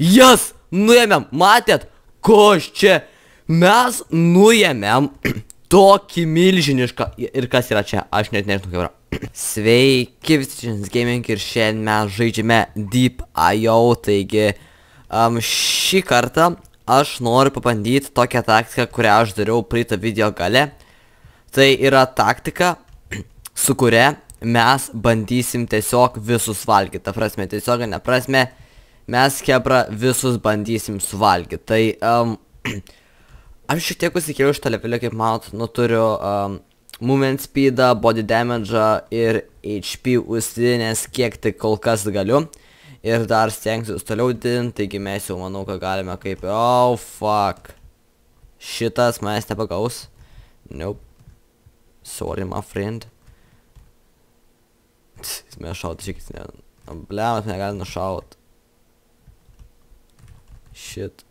Jas, nuėmėm, matėt, ko aš čia. Mes nuėmėm tokį milžinišką. Ir kas yra čia, aš net nežinau kaip yra. Sveiki visi šiandien gaming ir šiandien mes žaidžiame Deep IO, taigi um, šį kartą aš noriu pabandyti tokią taktiką, kurią aš dariau praeitą video gale. Tai yra taktika, su kuria mes bandysim tiesiog visus valgyti. Ta prasme, tiesiog neprasme, prasme mes kebra visus bandysim suvalgyti. Tai um, aš šiek tiek užsikėjau iš telepilio, kaip matot, nu turiu um, movement speedą, body damage'ą ir HP užsidinęs kiek tik kol kas galiu. Ir dar stengsiu toliau didinti, taigi mes jau manau, kad galime kaip... Oh, fuck. Šitas manęs nepagaus. Nope. Sorry, my friend. Jis mane šaut, žiūrėkit, ne... Blemas, negali nušaut. Shit.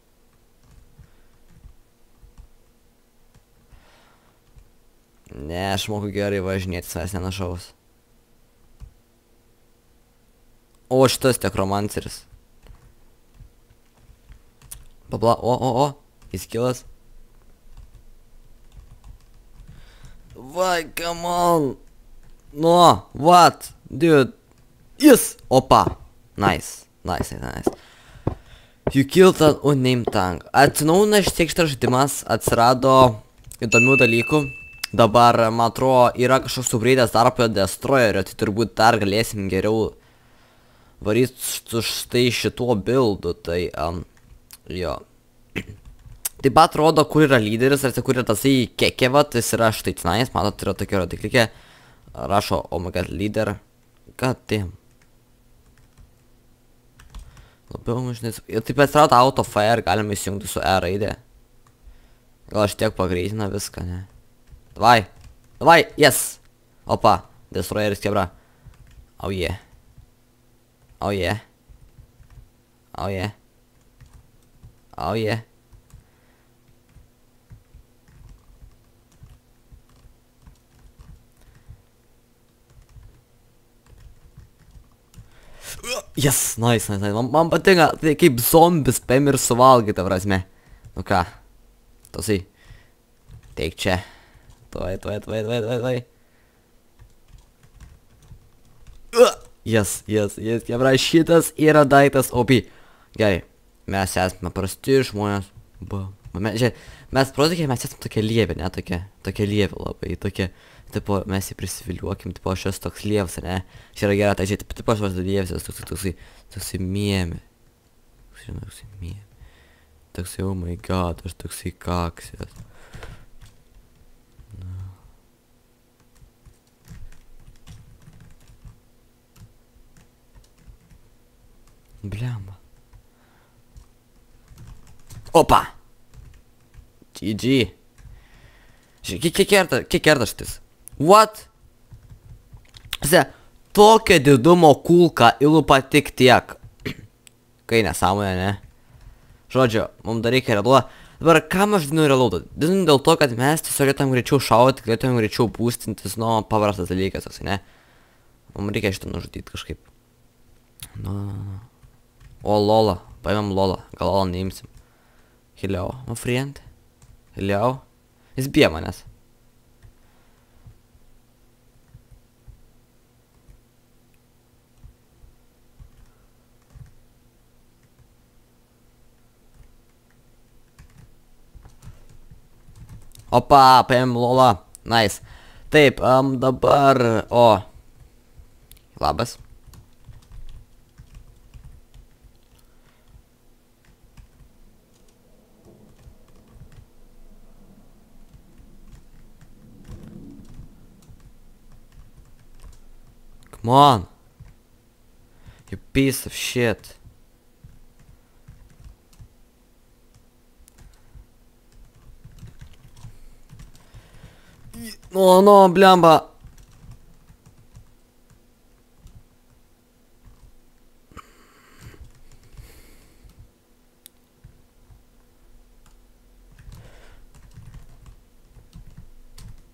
Ne, aš moku gerai važinėti, savęs nenašaus. O, šitas tekromanceris. Pabla, o, o, o, jis kilas. Vai, come on. No, what, dude. Jis, yes. opa. Nice, nice, nice. nice. You killed an unnamed tank. Atsinaujina šiek tiek šitas žaidimas, atsirado įdomių dalykų. Dabar, man atrodo, yra kažkoks subreidęs dar apie destroyerio, tai turbūt dar galėsim geriau varyti su štai šituo bildu, tai, um, jo. Taip pat rodo, kur yra lyderis, ar tai kur yra tasai kekeva, tai jis yra štai tenais, matot, yra tokia rodiklikė, rašo omega oh lyder, god damn. Labiau, nu, žinai, ir taip atsirado auto fire, galime įsijungti su E raidė. Gal aš tiek pagreitina viską, ne? Davai, davai, yes! Opa, destroyeris kebra. Oh yeah. Oh yeah. Oh yeah. Oh yeah. Yes, nice, nice, nice. Man, man patinka, tai kaip zombis paim ir suvalgai, ta prasme. Nu ką, tosai. Teik čia. Tuoj, tuoj, tuoj, tuoj, tuoj, tuoj. Yes, yes, yes, kebra, šitas yra daiktas OP. Gerai, mes esame prasti žmonės. Bam. Mes, žiūrėk, mes prozikė, mes esame tokia lievė, ne, tokia, tokia lievė labai, tokia, tipo, mes jį prisiviliuokim, tipo, aš esu toks lievas, ne, čia yra gera, tai žiūrėk, tipo, tipo, aš esu lievas, esu toks, toksai, toksai mėmi, žinau, toksai mėmi, toksai, oh my god, aš toksai kaksės. Blemba. Opa! GG. Žiūrėk, kiek kerta, kiek kerta šitis. What? Se, tokio didumo kulką įlupa tik tiek. Kai nesąmonė, ne? Žodžiu, mums dar reikia reduo. Dabar, kam aš didinu reloadą? Didinu dėl to, kad mes tiesiog galėtum greičiau šaudyti, galėtum greičiau būstintis, nu, paprastas dalykas, toks, ne? Mums reikia šitą nužudyti kažkaip. Nu, nu, nu, nu. O, lola. Paimam lola. Gal lola neimsim. Hiliau. Nu, o, friend. Liau. Jis bie manęs. Opa, paėm lola. Nice. Taip, um, dabar... O. Labas. Come You piece of shit. Ну, ну, блямба.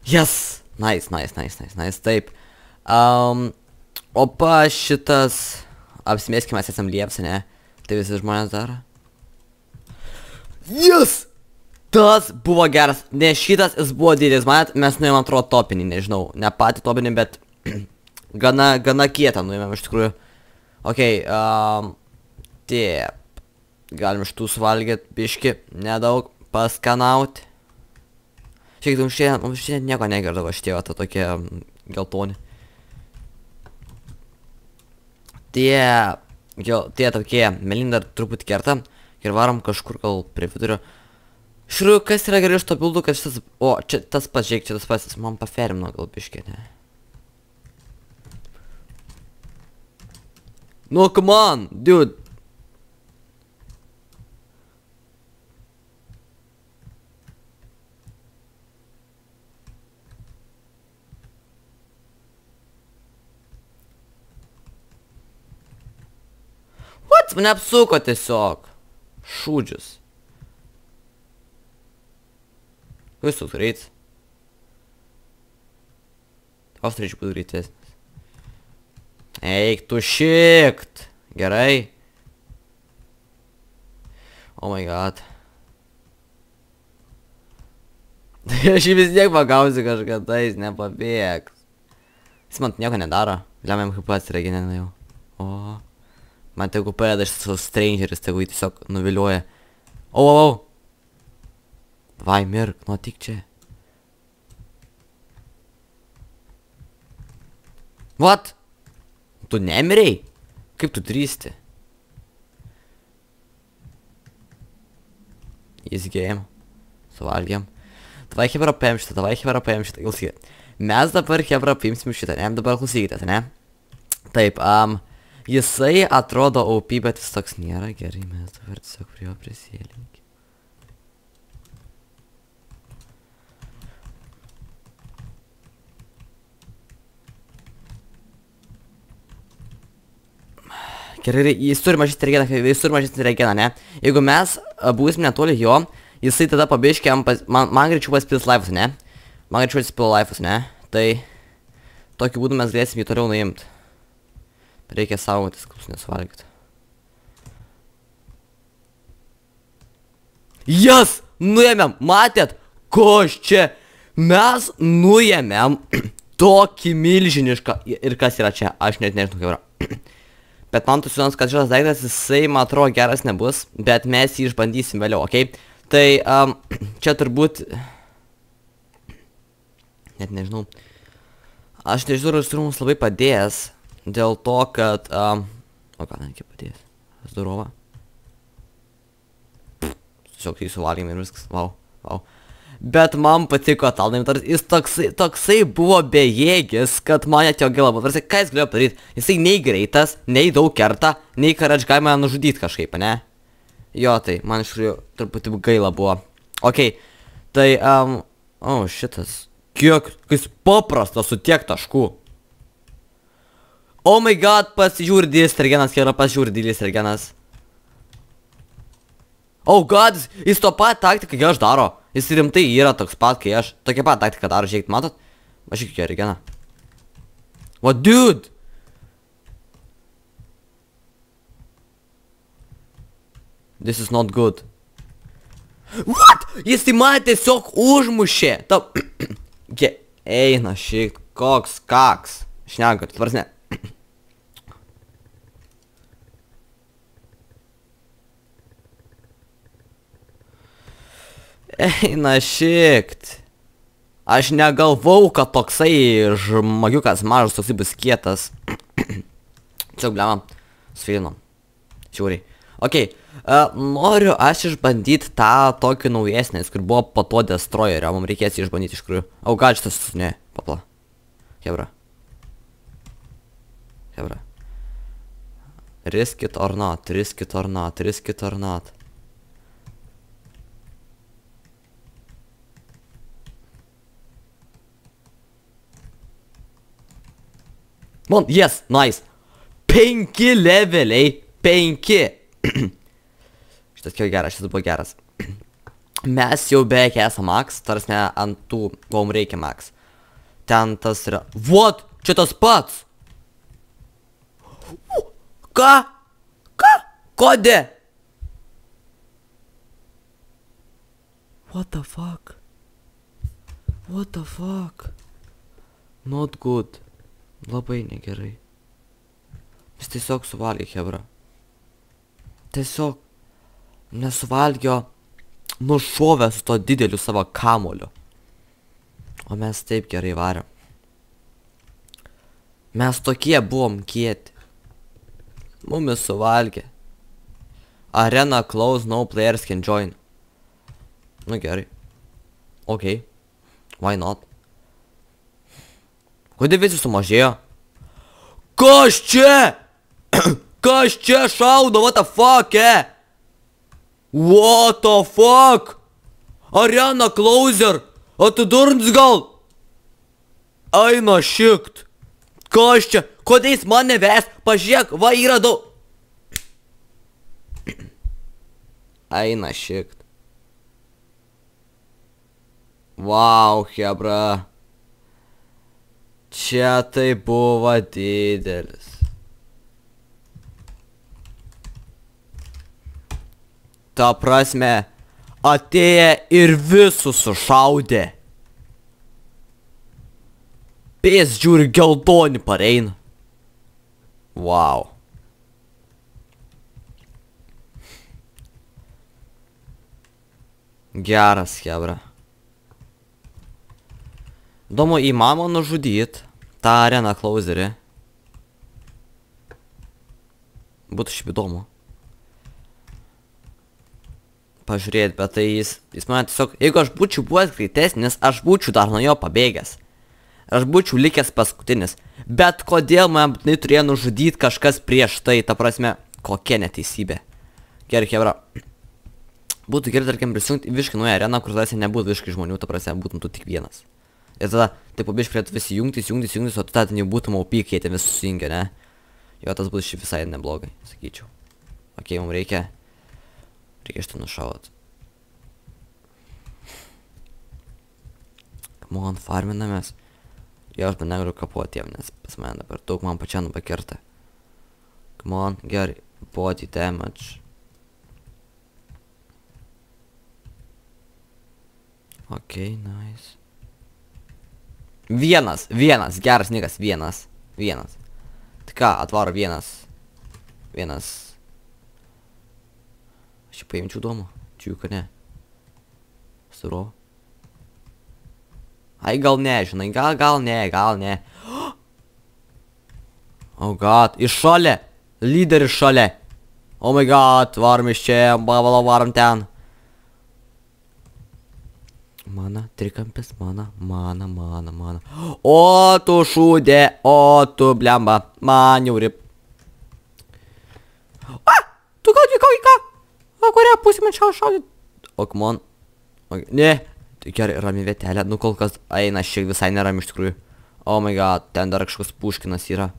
Yes! Nice, nice, nice, nice, nice tape. Um, Opa, šitas... Apsimėskime, mes esam lieps, ne? Tai visi žmonės daro. Yes! Tas buvo geras. Ne šitas, jis buvo didelis. Man mes nuėjom atrodo topinį, nežinau. Ne patį topinį, bet gana, gana kietą nuėjom iš tikrųjų. Ok, um, taip. Galim iš tų suvalgyt biški, nedaug, paskanauti. Šiek tiek mums šiandien, mums šiandien nieko negirdavo šitie, va, ta tokie mm, geltoni tie, jo, tie tokie melin dar truputį kerta ir varom kažkur gal prie vidurio. Šriu, kas yra gerai iš to bildų, kad šitas, o, čia tas pats, žiūrėk, čia tas pats, jis man pafermino gal biškį, ne? Nu, come on, dude. Pats mane apsuko tiesiog. Šūdžius. Jūs toks greit. Austriečių bus greitesnis. Eik tu šikt. Gerai. Oh my god. Tai aš jį vis tiek pagausiu kažkada, jis nepabėgs. Jis man nieko nedaro. Lemiam HP atsireginę nu jau. O. Man tegu padeda šis strangeris, tegu jį tiesiog nuvilioja. Au, au, au. Vai, mirk, nu tik čia. What? Tu nemirėjai? Kaip tu drįsti? Įsigėjom. Suvalgėm. Tavai hebra paėm šitą, tavai hebra paėm šitą. Klausykite. Mes dabar hebra paimsim šitą, ne? Dabar klausykite, ne? Taip, am... Um, Jisai atrodo OP, bet jis toks nėra. Gerai, mes dabar tiesiog prie jo prisėlinkim. Gerai, jis turi mažesnį regeną, jis turi mažesnį regeną, ne? Jeigu mes būsime netoli jo, jisai tada pabiškė, man, man greičiau pasipils laivus, ne? Man greičiau pasipils laivus, ne? Tai tokiu būdu mes galėsim jį toliau nuimti. Reikia saugotis, kad nesuvalgytų. Jas! Yes! Nuėmėm! Matėt? Ko aš čia? Mes nuėmėm tokį milžinišką... Ir kas yra čia? Aš net nežinau, kaip yra. Bet man tu siūlant, kad šitas daiktas, jisai, man atrodo, geras nebus. Bet mes jį išbandysim vėliau, okei? Okay? Tai um, čia turbūt... Net nežinau. Aš nežinau, ar jis mums labai padėjęs. Dėl to, kad... Um, o ką, reikia padėti. Zdorova. Tiesiog tai jį suvalgėm ir viskas. Vau, wow, vau. Wow. Bet man patiko Talnaimitars, jis toksai, toksai buvo bejėgis, kad man net jo gila buvo. Tarsi, ką jis galėjo padaryti? Jisai nei greitas, nei daug kerta, nei karač galima nužudyti kažkaip, ne? Jo, tai man iš tikrųjų truputį gaila buvo. Okei, okay. tai, um, o, oh, šitas. Kiek, jis paprastas su tiek taškų. Oh my god, pasižiūri didelis tergenas, kai yra pasižiūri didelis tergenas. Oh god, jis to pat taktiką, kai aš daro. Jis rimtai yra toks pat, kai aš. Tokia pat taktika daro, žiūrėkit, matot? Aš iki regena. What dude? This is not good. What? Jis į mane tiesiog užmušė. Ta... Eina šik, koks kaks. Šnekat, tvarsne. Eina šikt. Aš negalvau, kad toksai žmagiukas mažas toksai bus kietas. Tiesiog blema. Sfilinom. Šiauriai. Okei. Okay. Uh, noriu aš išbandyti tą tokį naujesnį, kur buvo po to destroyerio. Mums reikės jį išbandyti iš kurių. Au, gal šitas... Ne, papla. Hebra. Hebra. Risk it or not, risk it or not, risk it or not. Man, yes, nice. 5 leveliai. 5. šitas jau geras, šitas buvo geras. Mes jau beveik esam max, tarsi ant tų, ko mums reikia max. Ten tas yra... What? Čia tas pats. Ką? Ką? Kodė? What the fuck? What the fuck? Not good. Labai negerai. Jis tiesiog suvalgė Hebra. Tiesiog nesuvalgio nušovę su to dideliu savo kamoliu. O mes taip gerai varėm. Mes tokie buvom kieti. Mumis suvalgė. Arena close, no players can join. Nu gerai. Ok. Why not? Kodėl visi sumažėjo? Kas čia? Kas čia šaudo, what the fuck, e? What the fuck? Arena closer, atidurns gal? Aina šikt. Kas čia? Kodėl jis mane ves? Pažiūrėk, va yra daug. Aina šikt. Wow, hebra. Čia tai buvo didelis. Ta prasme, atėję ir visus sušaudė. Pės žiūri geltoni pareina. Wow. Geras, kebra. Įdomu, įmamo nužudyt tą areną klauserį. Būtų šiaip įdomu. Pažiūrėt, bet tai jis, jis mane tiesiog, jeigu aš būčiau buvęs greitesnis, aš būčiau dar nuo jo pabėgęs. Aš būčiau likęs paskutinis. Bet kodėl man būtinai turėjo nužudyti kažkas prieš tai, ta prasme, kokia neteisybė. Gerai, Hebra. Būtų gerai, tarkim, prisijungti į viškį nuoją areną, kur tarsi nebūtų viškai žmonių, ta prasme, būtum tu tik vienas. Ir tada, taip po biškį turėtų visi jungtis, jungtis, jungtis, o tada ten jau būtum OP, kai ten visi susijungia, ne? Jo, tas bus šiaip visai neblogai, sakyčiau. Ok, mums reikia... Reikia šitą nušaut. Come on, farminamės. Jo, aš man negaliu kapuoti jiem, nes pas mane dabar daug man pačiam pakerta. Come on, gerai. Body damage. Okay, nice. Vienas, vienas, geras nikas, vienas, vienas. Tai ką, atvaro vienas. Vienas. Aš čia paimčiau domą, čia juk ne. Surovo. Ai gal ne, žinai, gal, gal ne, gal ne. Oh god, iš šalia. Lyderis šalia. Oh my god, varom iš čia, bavalo varom ten. Mana, trikampis, mana, mana, mana, mana. O tu šūdė, o tu blemba, man jau rip. A, tu gal dvikau į ką? O kurią pusę man čia šaudė? O, come on. O, ne, tai gerai, rami vietelė, nu kol kas eina šiek visai nerami iš tikrųjų. Oh my god, ten dar kažkoks puškinas yra.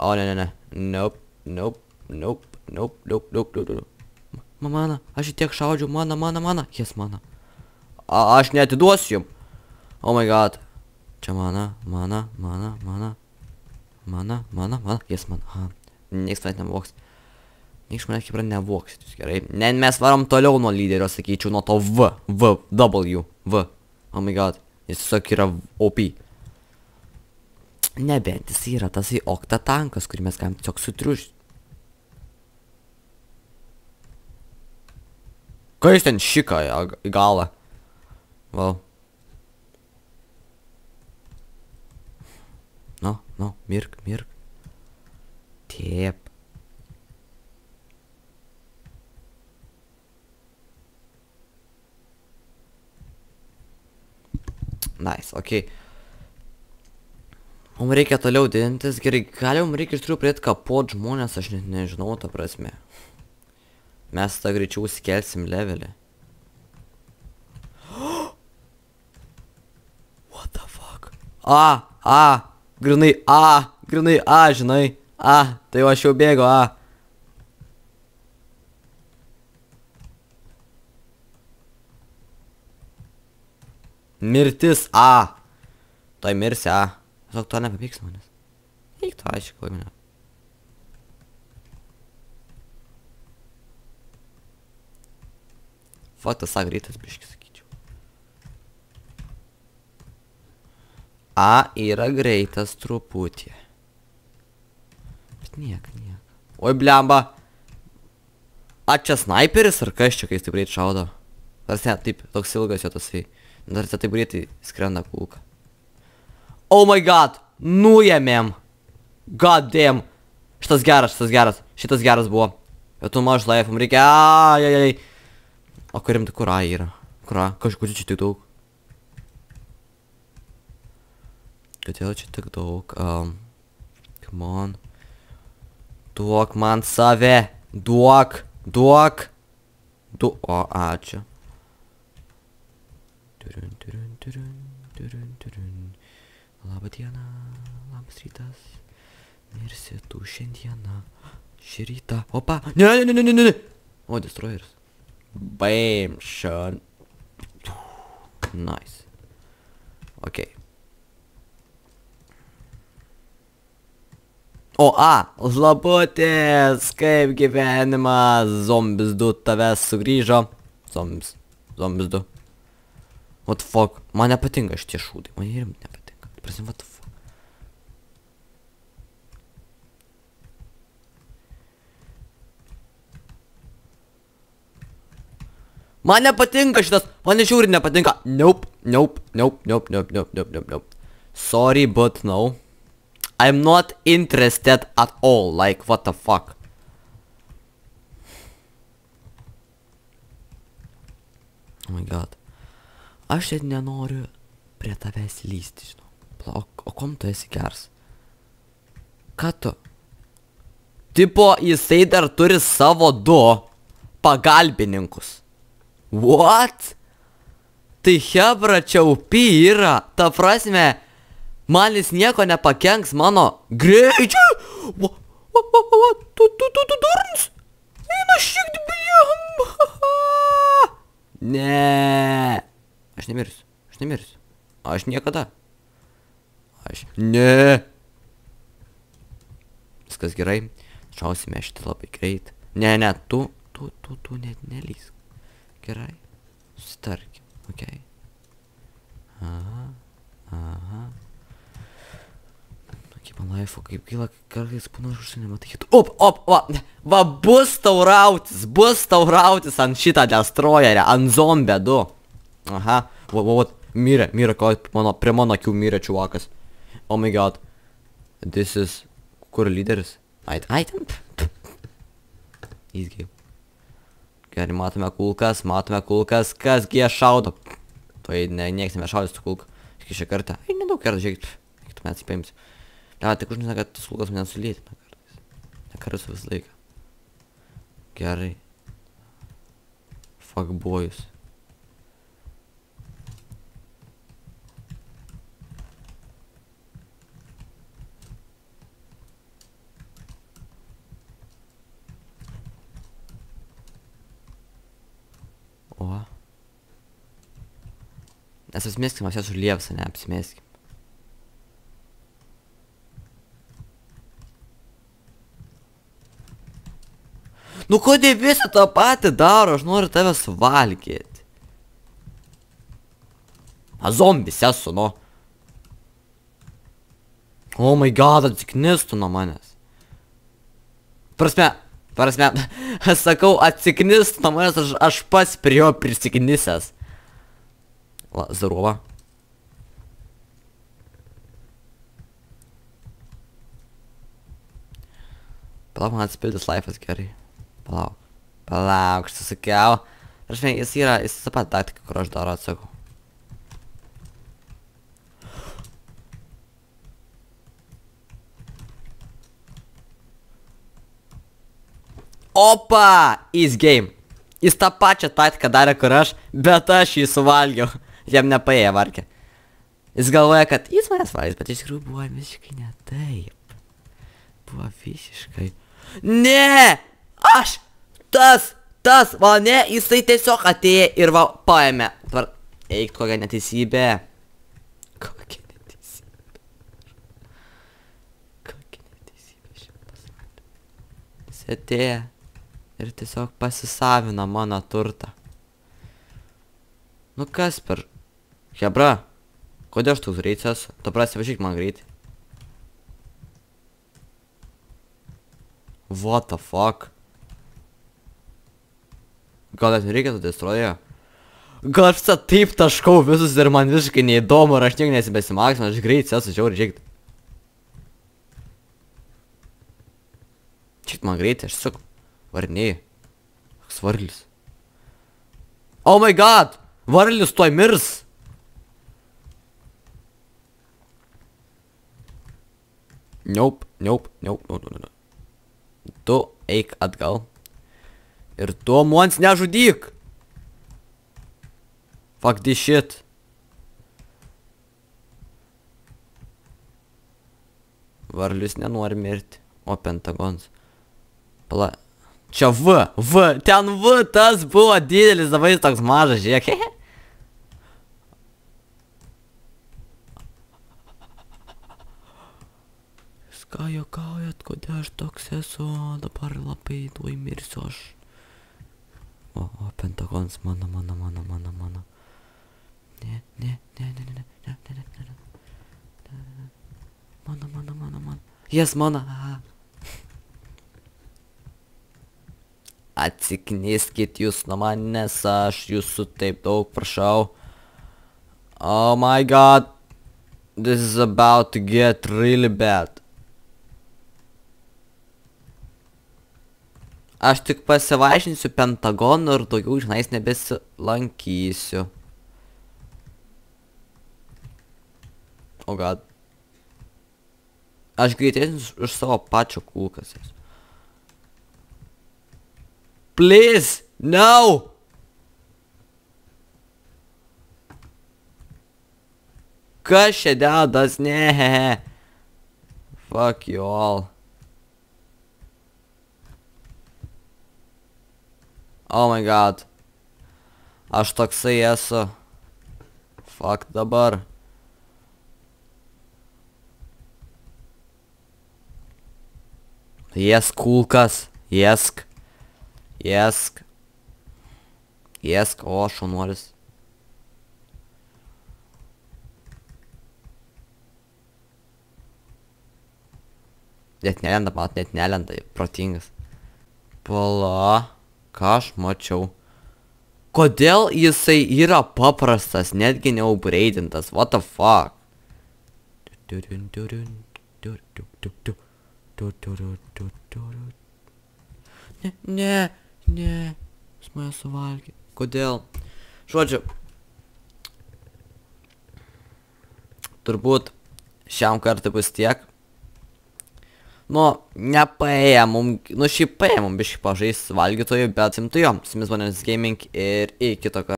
O, ne, ne, ne, nope, nope, nope, nope, nope, nope, nope, nope. Mamana, aš į tiek šaudžiu, mana, mana, mana, jes mana. A aš neatiduosiu jum. Oh my god. Čia mana, mana, mana, mana. Mana, mana, mana. Jis yes, man. Aha. Niekas manęs nevoks. Niekas manęs kaip yra nevoksit, jūs gerai. Ne, mes varom toliau nuo lyderio, sakyčiau, nuo to V. V. W. V. Oh my god. Jis tiesiog yra OP. Nebent jis yra tas į okta tankas, kurį mes galim tiesiog sutriušti. Ką jis ten šika į galą? Wow. No, no, mirk, mirk. Taip. Nice, ok. Mums reikia toliau didintis. Gerai, gal mums reikia iš tikrųjų pradėti kapot žmonės, aš net nežinau, ta prasme. Mes tą greičiau skelsim levelį. A, A, grinai A, grinai A, žinai. A, tai jau aš jau bėgu, A. Mirtis A. Toj mirsi A. Tiesiog to nepapyks manęs. Eik to aišku, laiminė. Fotas A greitas biškis. A yra greitas truputį. Bet niek, niek. Oi, blemba. A, čia sniperis ar kas čia, kai jis taip greit šaudo? Ar ne, taip, toks ilgas jo tasai. Dar čia taip greitai skrenda kulka. Oh my god, nuėmėm. God damn. Šitas geras, šitas geras. Šitas geras buvo. Bet tu maž laifam reikia. Ai, ai, ai. O kur rimtai, kur A yra? Kur A? Kažkur čia tik daug. Kodėl čia tik daug? Um, come on. Duok man save. Duok. Duok. Du. O, ačiū. Turun, turun, turun, turun, turun. Labą dieną. Labas rytas. Mirsi tu šiandieną. Šį rytą. Opa. Ne, ne, ne, ne, ne, ne. O, destroyeris. Bam, šiandien. Nice. Okay. O, a, labutės, kaip gyvenimas, zombis 2 tavęs sugrįžo. Zombis, zombis 2. What the fuck, man nepatinka šitie šūdai, man jie rimt nepatinka. Prasim, what the fuck. Man nepatinka šitas, man nežiūri nepatinka. Nope, nope, nope, nope, nope, nope, nope, nope, nope. Sorry, but no. I'm not interested at all. Like, what the fuck? Oh my god. Aš čia nenoriu prie tavęs lysti, žinau. O, o kom tu esi geras? Ką tu? Tipo, jisai dar turi savo du pagalbininkus. What? Tai hebra čia upi yra. Ta prasme, Man jis nieko nepakenks mano greičiai. Va, va, va, va, tu, tu, tu, tu durns. Eina šiek tiek bijom. Ne. Aš nemirsiu. Aš nemirsiu. Aš niekada. Aš... Ne. Viskas gerai. Šausime šitą labai greit. Ne, ne, tu, tu, tu, tu net nelysk. Gerai. Susitarkim, okei. Okay. Aha, aha. Kaip man laifu, kaip gaila, kartais būna aš nematai hitų. Op, op, op, va, bus taurautis, bus taurautis ant šitą destroyerę, ant zombę 2. Aha, va, va, va, mirė, mirė, ko mano, prie mano akių mirė čiuvakas. Oh my god, this is, kur lyderis? Ait, ait, Įsgi. Gerai, matome kulkas, matome kulkas, kasgi jie šaudo. Tai ne, nieks nebe šaudys tų kulkų. Iki šią kartą. Ai, nedaug kartą, žiūrėkit, kitų mes įpaimsiu. Ja, tik žinai, kad tos lūgas mane sulėtina kartais. Nekaras visą laiką. Gerai. Fuck boys. O. Nes apsimėskim, mes ją suliepsime, apsimėskim. Nu kodėl visi tą patį daro, aš noriu tave suvalgyti. A zombis esu, nu. Oh my god, atsiknistų nuo manęs. Prasme, prasme, aš sakau atsiknistų nuo manęs, aš, aš pas prie jo prisiknisęs. La, здорово. Palauk, man atspildys laifas gerai. Palauk. Palauk, aš susikiau. Aš žinai, jis yra, jis tą pat taktiką, kur aš daro atsakau. Opa! Is game. Jis tą pačią taktiką darė, kur aš, bet aš jį suvalgiau. Jam nepaėjo varkė. Jis galvoja, kad jis manęs valgys, bet iš tikrųjų buvo visiškai ne taip. Buvo visiškai... Ne! aš, tas, tas, va ne, jisai tiesiog atėjo ir va paėmė. Dabar, eik, kokia neteisybė. Kokia neteisybė. Kokia neteisybė šiandien pasakė. Jis atėjo ir tiesiog pasisavino mano turtą. Nu kas per... Hebra, kodėl aš toks greitas? Tu prasivažyk man greitai. What the fuck? Gal net nereikia to destroje? Gal aš visą taip taškau visus ir man visiškai neįdomu ir aš niek nesibesimaksinu, aš greit sesu žiauriai žiūrėkit. Čia man greitai, aš suk. Varniai. Koks varlis. Oh my god! Varlis tuoj mirs! Nope, nope, nope, nope, nope. Tu eik atgal. Ir tu mons nežudyk. Fuck this shit. Varlius nenori mirti. O pentagons. Pala. Čia V. V. Ten V tas buvo didelis, dabar jis toks mažas, žiūrėk. Jūs ką jokaujat, kodėl aš toks esu, dabar labai duoj mirsiu aš. O, o, pentagonas mano, mano, mano, mano, mano. Ne, ne, ne, ne, ne, ne, ne, ne, ne, ne. Mano, mano, mano, mano. Jas, mano. Atsiknėskit jūs nuo manęs, aš jūsų taip daug prašau. Oh my god. This is about to get really bad. Aš tik pasivažinsiu Pentagoną ir daugiau žinais nebesilankysiu. O oh god. Aš greitesnis už savo pačio kūkas. Please, no! Kas čia dedas? Ne. Fuck you all. Oh my god. Aš toksai esu. Fuck dabar. Jesk kulkas. Jesk. Jesk. Jesk. O, šaunuolis. Net nelenda, mat, net nelenda. Protingas. Pala. Pala ką aš mačiau. Kodėl jisai yra paprastas, netgi neupreitintas, what the fuck? Ne, ne, ne, jis mane suvalgė. Kodėl? Žodžiu, turbūt šiam kartui bus tiek nu, nepaėję mum, nu šiaip paėję mum biškai pažaist valgytojų, bet simtu jo, su jumis manęs gaming ir iki kito karto.